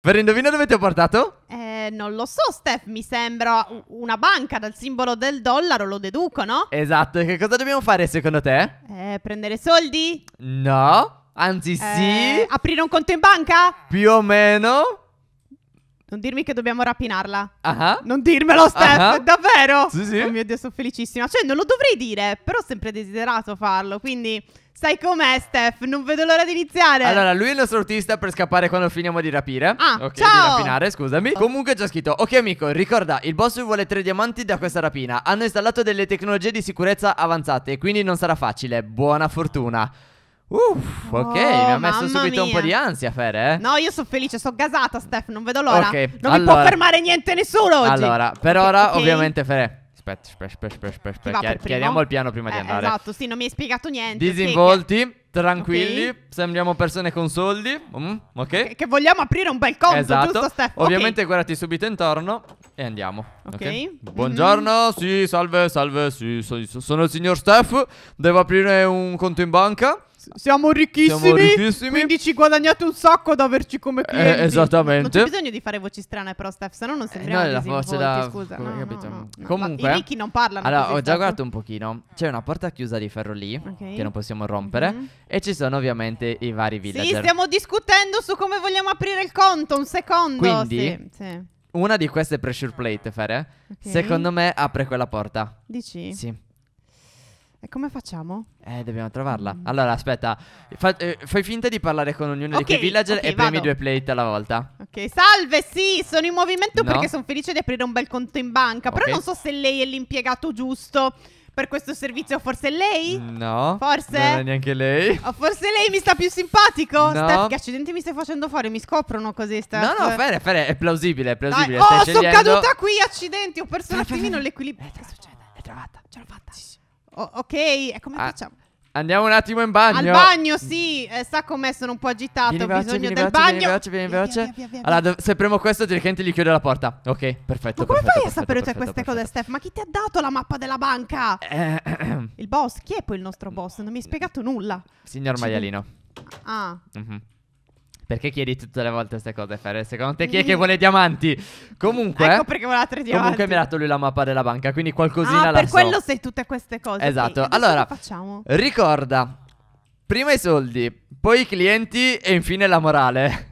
Per indovina dove ti ho portato? Eh, non lo so, Steph, mi sembra una banca dal simbolo del dollaro, lo deduco, no? Esatto, e che cosa dobbiamo fare secondo te? Eh, prendere soldi? No, anzi eh, sì. Aprire un conto in banca? Più o meno. Non dirmi che dobbiamo rapinarla. Ah. Non dirmelo, Steph, Ah. davvero? Sì, sì. Oh mio Dio, sono felicissima. Cioè, non lo dovrei dire, però ho sempre desiderato farlo, quindi sai com'è, Steph? Non vedo l'ora di iniziare. Allora, lui è il nostro autista per scappare quando finiamo di rapire. Ah, ok, ciao! di rapinare, scusami. Oh. Comunque c'è scritto: Ok, amico, ricorda, il boss vuole tre diamanti da questa rapina. Hanno installato delle tecnologie di sicurezza avanzate, quindi non sarà facile. Buona fortuna. Uff, ok, oh, mi ha oh, messo subito mia. un po' di ansia, Fer, eh? No, io sono felice, sono gasata, Steph, non vedo l'ora. Okay, non allora, mi può fermare niente nessuno oggi. Allora, per okay, ora, okay. ovviamente, Fer. Aspetta, aspetta, aspetta, aspetta, aspetta. Chiariamo il piano prima eh, di andare. Esatto, sì, non mi hai spiegato niente. Disinvolti. Spiega tranquilli, okay. sembriamo persone con soldi, mm, okay. ok? Che vogliamo aprire un bel conto, esatto. giusto Steph? Ovviamente okay. guardati subito intorno e andiamo. Ok. Mhm. Buongiorno, mm sì, salve, salve, sì, sono il signor Steph, devo aprire un conto in banca siamo ricchissimi, siamo ricchissimi. Quindi ci guadagnate un sacco ad averci come eh, clienti. Eh, esattamente. Non c'è bisogno di fare voci strane, però, Steph, se no non sembriamo eh, no, volti, da... scusa. No, capito. No, no. Comunque, i ricchi non parlano. Allora, ho già guardato un pochino. C'è una porta chiusa di ferro lì, okay. che non possiamo rompere. Mm -hmm. E ci sono ovviamente i vari villager. Sì, stiamo discutendo su come vogliamo aprire il conto. Un secondo. Quindi, sì, sì. una di queste pressure plate, Fere, okay. secondo me apre quella porta. Dici? Sì. E come facciamo? Eh, dobbiamo trovarla. Mm. Allora, aspetta, Fa, eh, fai finta di parlare con ognuno okay, di quei villager okay, e premi vado. due plate alla volta. Ok, salve, sì, sono in movimento no. perché sono felice di aprire un bel conto in banca. Okay. Però non so se lei è l'impiegato giusto per questo servizio forse lei? No. Forse? Non è neanche lei. O forse lei mi sta più simpatico? No. Steph, che accidenti mi stai facendo fare? Mi scoprono così, Steph. No, no, Fere, Fere, è plausibile, è plausibile. Dai. Oh, sono scegliendo... caduta qui, accidenti, ho perso un attimino l'equilibrio. Eh, che succede? L'hai trovata. Ce l'ho fatta. Sì, sì. O- ok, e come ah. facciamo? Andiamo un attimo in bagno. Al bagno, sì. Eh, sa com'è, sono un po' agitato. Vieni ho veloce, bisogno del veloce, bagno. Vieni veloce, vieni veloce. Via, via, via, allora, do- se premo questo, direttamente gli chiude la porta. Ok, perfetto. Ma come perfetto, fai perfetto, a sapere tutte cioè, queste perfetto. cose, Steph? Ma chi ti ha dato la mappa della banca? Eh, il boss? Chi è poi il nostro boss? Non mi hai spiegato nulla. Signor Maialino. Ah. mm-hmm. Perché chiedi tutte le volte queste cose, Ferre? Secondo te chi è che mm. vuole diamanti? Comunque... Ecco perché vuole tre diamanti. Comunque mi ha dato lui la mappa della banca, quindi qualcosina ah, la so. per quello sei tutte queste cose. Esatto. Sì. Allora, facciamo? ricorda, prima i soldi, poi i clienti e infine la morale.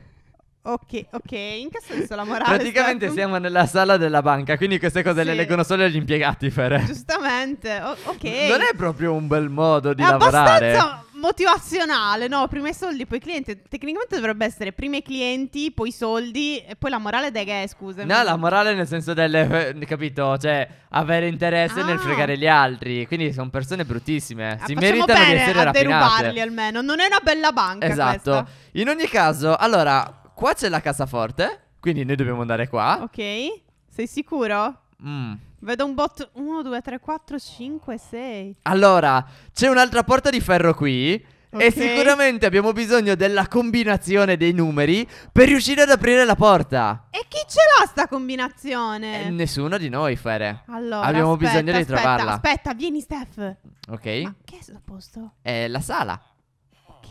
Ok, ok, in che senso la morale? Praticamente stato... siamo nella sala della banca, quindi queste cose sì. le leggono solo gli impiegati, Ferre. Giustamente, o- ok. Non è proprio un bel modo di è lavorare. Abbastanza motivazionale, no? Prima i soldi, poi i clienti. Tecnicamente dovrebbe essere prima i clienti, poi i soldi e poi la morale dei gay, scusa. No, la morale nel senso del, eh, capito? Cioè, avere interesse ah. nel fregare gli altri. Quindi sono persone bruttissime. Ah, si meritano di essere a rapinate. derubarli almeno. Non è una bella banca Esatto. Questa. In ogni caso, allora, qua c'è la cassaforte, quindi noi dobbiamo andare qua. Ok. Sei sicuro? Mmm. Vedo un bot 1, 2, 3, 4, 5, 6. Allora, c'è un'altra porta di ferro qui. Okay. E sicuramente abbiamo bisogno della combinazione dei numeri per riuscire ad aprire la porta. E chi ce l'ha sta combinazione? Eh, nessuno di noi, Fere. Allora, abbiamo aspetta, bisogno di aspetta, trovarla. Aspetta, vieni, Steph. Ok. Ma che è questo posto? È la sala.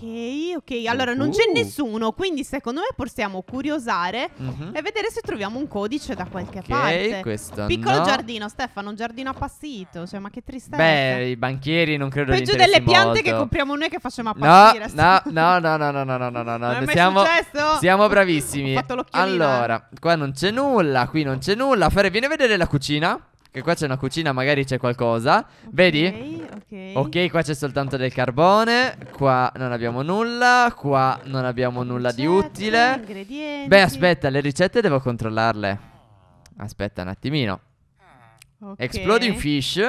Ok, ok. Allora non c'è nessuno, quindi secondo me possiamo curiosare mm-hmm. e vedere se troviamo un codice da qualche okay, parte. Questo Piccolo no. giardino, Stefano, un giardino appassito. Cioè, ma che tristezza. Beh, i banchieri non credo che Peggio delle piante molto. che compriamo noi che facciamo appassire. No, no, no, no, no, no, no, no, no, no. Non siamo, siamo bravissimi. Allora, qua non c'è nulla, qui non c'è nulla. Fare, vieni a vedere la cucina. Che qua c'è una cucina, magari c'è qualcosa. Okay, Vedi? Ok. Ok, qua c'è soltanto del carbone. Qua non abbiamo nulla. Qua non abbiamo nulla ricette, di utile. Beh, aspetta, le ricette devo controllarle. Aspetta un attimino. Okay. Exploding fish.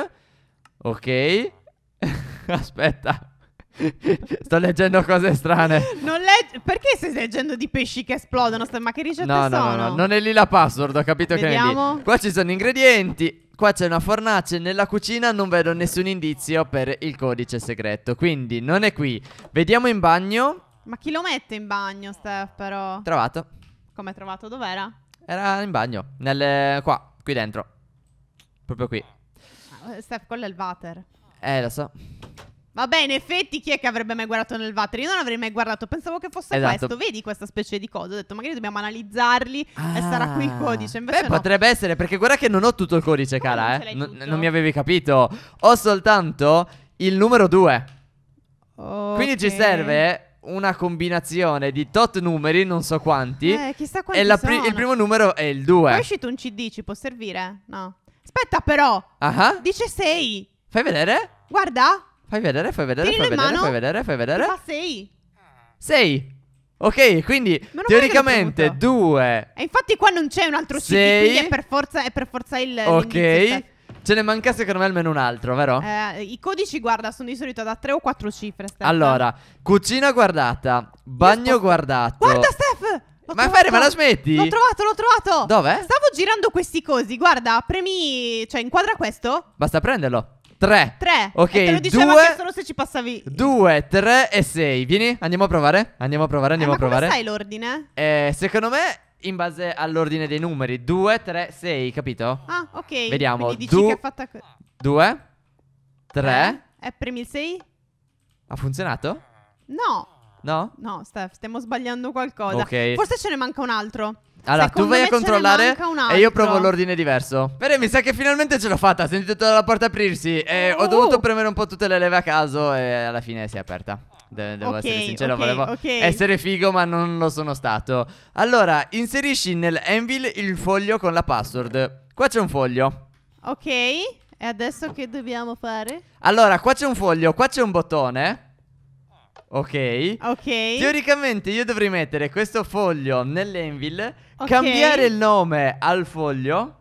Ok. aspetta. Sto leggendo cose strane. Non legge... Perché stai leggendo di pesci che esplodono? Ma che ricette no, no, sono? No, no, non è lì la password. Ho capito Vediamo. che è lì. Qua ci sono ingredienti. Qua c'è una fornace nella cucina, non vedo nessun indizio per il codice segreto, quindi non è qui. Vediamo in bagno. Ma chi lo mette in bagno, Steph, però? Trovato. Come trovato? Dov'era? Era in bagno, nel, qua, qui dentro. Proprio qui. Ah, Steph, quello è il water. Eh, lo so. Vabbè, in effetti chi è che avrebbe mai guardato nel water? Io non avrei mai guardato, pensavo che fosse esatto. questo. Vedi questa specie di cosa? Ho detto, magari dobbiamo analizzarli ah. e sarà qui il ah. codice. Invece Beh, no. potrebbe essere, perché guarda che non ho tutto il codice, cara, non eh. Non, non mi avevi capito. Ho soltanto il numero 2. Okay. Quindi ci serve una combinazione di tot numeri, non so quanti. Eh, chissà quanti. E la pri- il primo numero è il 2. Poi è uscito un CD, ci può servire? No. Aspetta, però. Ah. Dice 6. Fai vedere? Guarda. Fai vedere, fai vedere, fai vedere, mano. fai vedere, fai vedere. Ti fa 6. 6. Ok, quindi teoricamente 2. E infatti qua non c'è un altro sei. quindi è per forza, è per forza il Ok. Cioè. Ce ne manca secondo me almeno un altro, vero? Eh, I codici, guarda, sono di solito da 3 o 4 cifre. Steph. Allora, cucina guardata, bagno guardato. Guarda, Steph! Ma Fere, ma la smetti? L'ho trovato, l'ho trovato! Dov'è? Stavo girando questi cosi, guarda, premi... Cioè, inquadra questo. Basta prenderlo. 3. 3. Ok, e te lo dicevo due, solo se ci passavi. 2, 3 e 6. Vieni, andiamo a provare. Andiamo a provare, andiamo eh, a provare. Ma sai l'ordine? Eh, secondo me in base all'ordine dei numeri 2, 3, 6, capito? Ah, ok. Vediamo. è fatta 2, 3. E premi il 6? Ha funzionato? No. No? No, Steph, stiamo sbagliando qualcosa. Ok. Forse ce ne manca un altro. Allora, Secondo tu vai a controllare e io provo l'ordine diverso. Bene, mi sa che finalmente ce l'ho fatta. Ho tutta la porta aprirsi. E oh. ho uh, uh. dovuto premere un po' tutte le leve a caso e alla fine si è aperta. De devo okay, essere sincero, okay, volevo okay. essere figo, ma non lo sono stato. Allora, inserisci nel Anvil il foglio con la password. Qua c'è un foglio. Ok, e adesso che dobbiamo fare? Allora, qua c'è un foglio, qua c'è un bottone. Ok. Ok. Teoricamente io dovrei mettere questo foglio nell'envil, okay. cambiare il nome al foglio.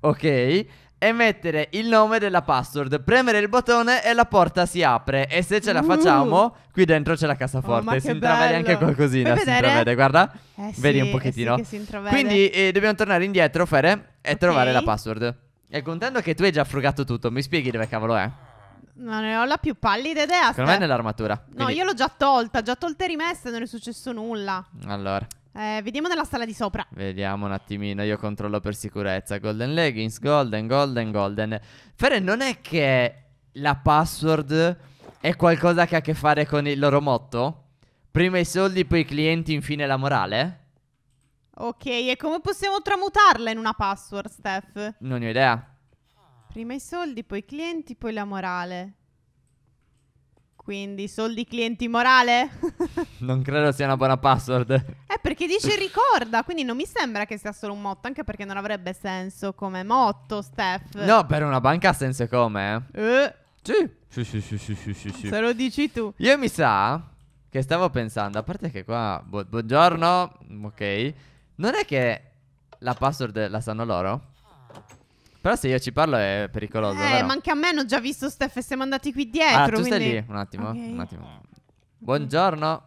Ok. E mettere il nome della password. Premere il bottone e la porta si apre. E se ce la uh. facciamo, uh. qui dentro c'è la cassaforte. Oh, si intravede anche qualcosina. si intravede, guarda. Eh, Vedi sì, un pochettino. Eh sì Quindi eh, dobbiamo tornare indietro, Fere, e okay. trovare la password. E contando che tu hai già frugato tutto, mi spieghi dove cavolo è? Ma ne ho la più pallida idea. Secondo me è nell'armatura. Quindi... No, io l'ho già tolta, già tolte e rimesse, non è successo nulla. Allora. Eh, vediamo nella sala di sopra. Vediamo un attimino, io controllo per sicurezza. Golden leggings, golden, golden, golden. Fere, non è che la password è qualcosa che ha a che fare con il loro motto? Prima i soldi, poi i clienti, infine la morale? Ok, e come possiamo tramutarla in una password, Steph? Non ho idea. Prima i soldi, poi i clienti, poi la morale. Quindi soldi, clienti, morale? non credo sia una buona password. Eh, perché dice ricorda, quindi non mi sembra che sia solo un motto, anche perché non avrebbe senso come motto, Steph. No, per una banca ha senso come? Eh. Sì. Sì, sì, sì, sì, sì, sì, sì. Se lo dici tu. Io mi sa che stavo pensando, a parte che qua, bu buongiorno, ok, non è che la password la sanno loro? Però se io ci parlo è pericoloso. Eh, vero? ma anche a me hanno già visto Steph e siamo andati qui dietro. Ah, tu quindi... stai lì? Un attimo, okay. un attimo. Buongiorno.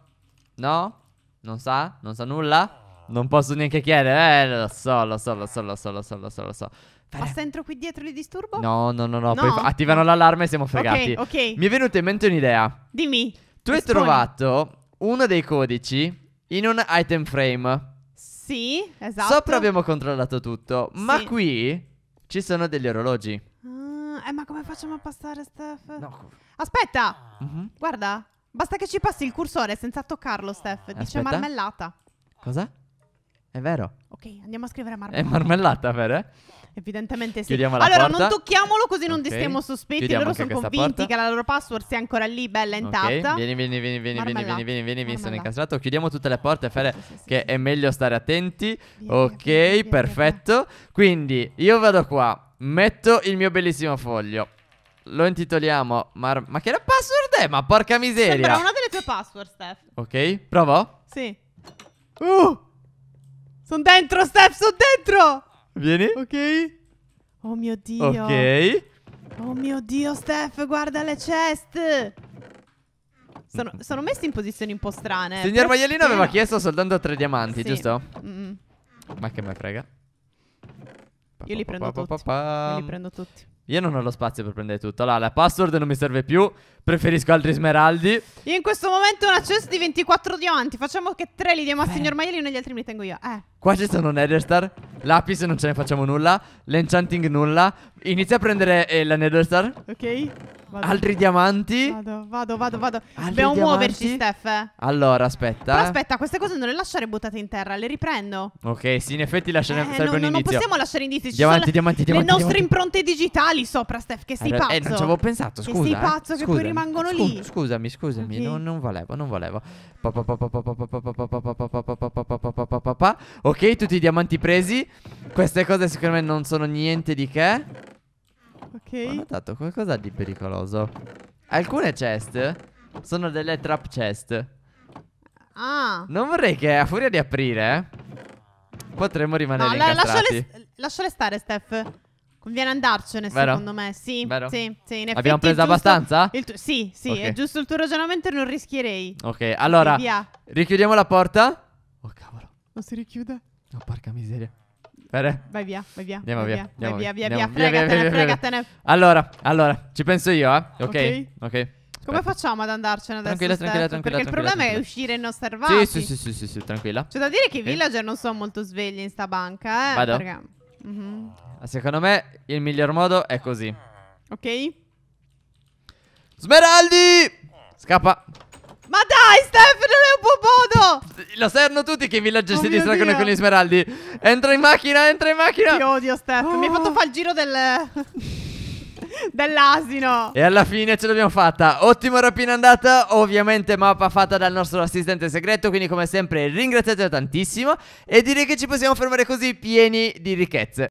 No? Non sa? Non sa nulla? Non posso neanche chiedere. Eh, lo so, lo so, lo so, lo so, lo so, lo so, lo so. Basta entro qui dietro li disturbo? No, no, no, no. no. attivano l'allarme e siamo fregati. Ok, ok. Mi è venuta in mente un'idea. Dimmi. Tu hai trovato uno dei codici in un item frame. Sì, esatto. Sopra abbiamo controllato tutto, sì. ma qui ci sono degli orologi. Ah, eh, ma come facciamo a passare, Steph? No. Aspetta! Mhm. Guarda, basta che ci passi il cursore senza toccarlo, Steph. Dice Aspetta. marmellata. Cosa? È vero. Ok, andiamo a scrivere marmellata. È marmellata, vero? Evidentemente sì. Chiudiamo la allora, porta. non tocchiamolo così non okay. destiamo sospetti. Chiudiamo loro sono convinti porta. che la loro password sia ancora lì, bella intatta. Okay. Vieni, vieni, vieni, vieni, vieni, vieni, vieni, vieni, vieni, sono incastrato. Chiudiamo tutte le porte, Fere, sì, sì, sì, che è meglio stare attenti. Via, ok, via, perfetto. Via, Quindi, io vado qua, metto il mio bellissimo foglio. Lo intitoliamo Mar... Ma che password è? Ma porca miseria! Sembra una delle tue password, Steph. Ok, provo? Sì. Uh! Sono dentro, Steph, sono dentro! Vieni. Ok. Oh mio Dio. Ok. Oh mio Dio, Steph, guarda le chest. Sono, sono messi in posizioni un po' strane. Eh, signor Maialino aveva chiesto soltanto tre diamanti, sì. giusto? Mm. Ma che me frega. Pa, Io li prendo pa, tutti. Pa, Io li prendo tutti. Io non ho lo spazio per prendere tutto. Allora, la password non mi serve più. Preferisco altri smeraldi. Io in questo momento ho una chest di 24 diamanti. Facciamo che tre li diamo al signor Maialino e gli altri me li tengo io. Eh. Qua ci sono Nether star Lapis non ce ne facciamo nulla L'enchanting nulla Inizia a prendere eh, la Nether star Ok vado. Altri diamanti Vado, vado, vado, vado. Dobbiamo muoverci, Steph Allora, aspetta Però aspetta, queste cose non le lasciare buttate in terra Le riprendo Ok, sì, in effetti lasciare eh, serve no, un inizio Non possiamo lasciare indizi Diamanti, diamanti, diamanti, le diamanti, nostre impronte digitali sopra, Steph Che sei allora, pazzo Eh, non ci avevo pensato, scusa Che sei pazzo, eh. che poi rimangono lì lì Scusami, scusami okay. non, non volevo, non volevo Ok Ok, tutti i diamanti presi. Queste cose secondo me non sono niente di che. Ok. Ho notato qualcosa di pericoloso. Alcune chest sono delle trap chest. Ah. Non vorrei che a furia di aprire potremmo rimanere no, la, incastrati. Lasciale, lasciale stare, Steph. Conviene andarcene, Vero? secondo me. Sì, Vero? sì, sì. In Abbiamo preso abbastanza? Tu- sì, sì, okay. è giusto il tuo ragionamento non rischierei. Ok, allora, richiudiamo la porta. Oh, cavolo. Non si richiude? Oh, porca miseria. Bene. Vai via, vai via. Andiamo vai via. Andiamo vai via, via, via, via, fregatene, via, fregatene. Allora, allora, ci penso io, eh. Ok. Ok. okay. Come facciamo ad andarcene adesso? Tranquilla, tranquilla, tranquilla. Perché tranquilla, il problema è uscire inosservati. Sì, sì, sì, sì, sì, sì, tranquilla. C'è da dire che i villager non sono molto svegli in sta banca, eh. Vado. Perché... Mm-hmm. Secondo me il miglior modo è così. Ok. Smeraldi! Scappa. Ma dai, Steph! Lo sanno tutti che i villaggi oh si distraggono Dio. con gli smeraldi. Entra in macchina, entra in macchina. Ti odio, Steph. Oh. Mi hai fatto fare il giro del. dell'asino. E alla fine ce l'abbiamo fatta. Ottima rapina andata, ovviamente mappa fatta dal nostro assistente segreto, quindi come sempre ringraziate tantissimo e direi che ci possiamo fermare così pieni di ricchezze.